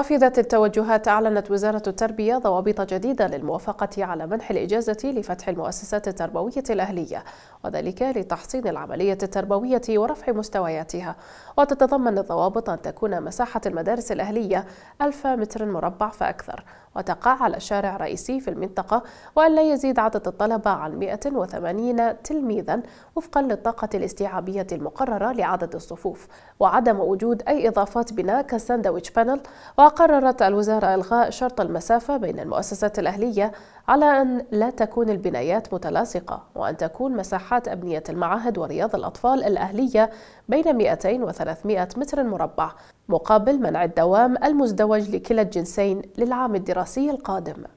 وفي ذات التوجهات أعلنت وزارة التربية ضوابط جديدة للموافقة على منح الإجازة لفتح المؤسسات التربوية الأهلية وذلك لتحصين العملية التربوية ورفع مستوياتها وتتضمن الضوابط أن تكون مساحة المدارس الأهلية 1000 متر مربع فأكثر وتقع على شارع رئيسي في المنطقة وأن لا يزيد عدد الطلبة عن 180 تلميذا وفقا للطاقة الاستيعابية المقررة لعدد الصفوف وعدم وجود أي إضافات بناء كالساندويتش بانل وقررت الوزارة إلغاء شرط المسافة بين المؤسسات الأهلية على أن لا تكون البنايات متلاصقة وأن تكون مساحات أبنية المعاهد ورياض الأطفال الأهلية بين 200 و 300 متر مربع مقابل منع الدوام المزدوج لكلا الجنسين للعام الدراسي القادم